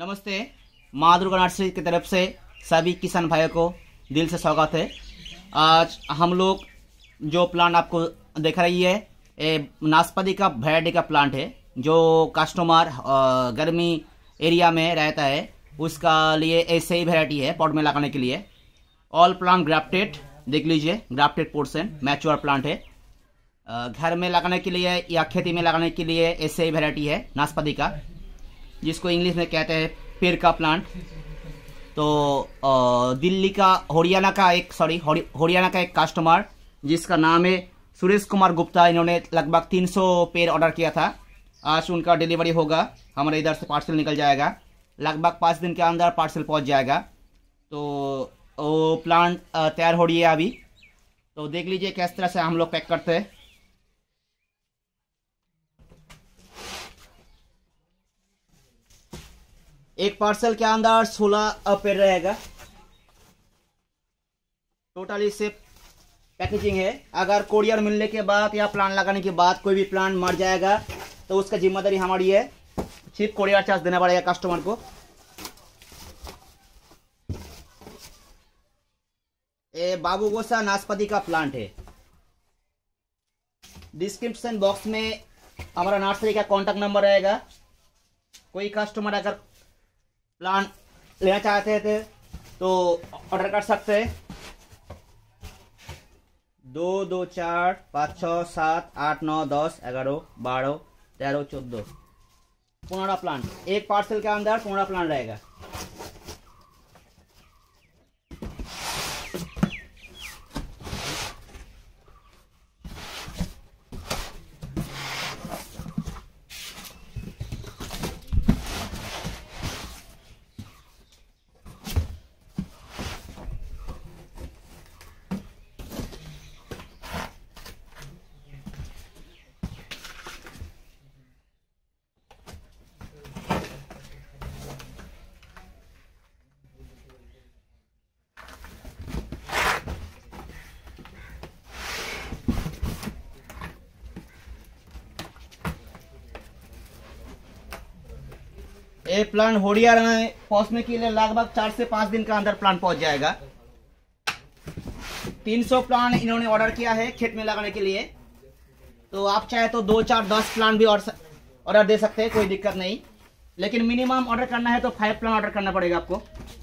नमस्ते माँ दुर्गा नर्सरी की तरफ से सभी किसान भाइयों को दिल से स्वागत है आज हम लोग जो प्लांट आपको देख रही है ये नाशपाती का वेराइटी का प्लांट है जो कस्टमर गर्मी एरिया में रहता है उसका लिए ऐसे ही वेराइटी है पॉट में लगाने के लिए ऑल प्लांट ग्राफ्टेड देख लीजिए ग्राफ्टेड पोर्सन मैच्योर प्लांट है घर में लगाने के लिए या खेती में लगाने के लिए ऐसे ही वेराइटी है नाशपाती का जिसको इंग्लिश में कहते हैं पेड़ का प्लांट तो दिल्ली का हरियाणा का एक सॉरी हरियाणा का एक कस्टमर जिसका नाम है सुरेश कुमार गुप्ता इन्होंने लगभग 300 पेड़ ऑर्डर किया था आज उनका डिलीवरी होगा हमारे इधर से पार्सल निकल जाएगा लगभग पाँच दिन के अंदर पार्सल पहुंच जाएगा तो वो प्लांट तैयार हो रही है अभी तो देख लीजिए किस तरह से हम लोग पैक करते हैं एक पार्सल के अंदर सोलह पेड़ रहेगा टोटल इससे पैकेजिंग है अगर कोरियर मिलने के बाद या प्लान लगाने के बाद कोई भी प्लान मर जाएगा तो उसका जिम्मेदारी हमारी है सिर्फ कोरियर चार्ज देना पड़ेगा कस्टमर को ये बाबू गोसा नाशपाती का प्लांट है डिस्क्रिप्शन बॉक्स में हमारा नर्सरी का कांटेक्ट नंबर रहेगा कोई कस्टमर अगर प्लान लेना चाहते थे तो ऑर्डर कर सकते हैं दो दो चार पाँच छ सात आठ नौ दस ग्यारह बारह तेरह चौदह पुनरा प्लान एक पार्सल के अंदर पुनरा प्लान रहेगा ये प्लांट होड़िया में पहुंचने के लिए लगभग चार से पांच दिन का अंदर प्लांट पहुंच जाएगा 300 प्लांट इन्होंने ऑर्डर किया है खेत में लगाने के लिए तो आप चाहे तो दो चार दस प्लांट भी ऑर्डर दे सकते हैं कोई दिक्कत नहीं लेकिन मिनिमम ऑर्डर करना है तो फाइव प्लांट ऑर्डर करना पड़ेगा आपको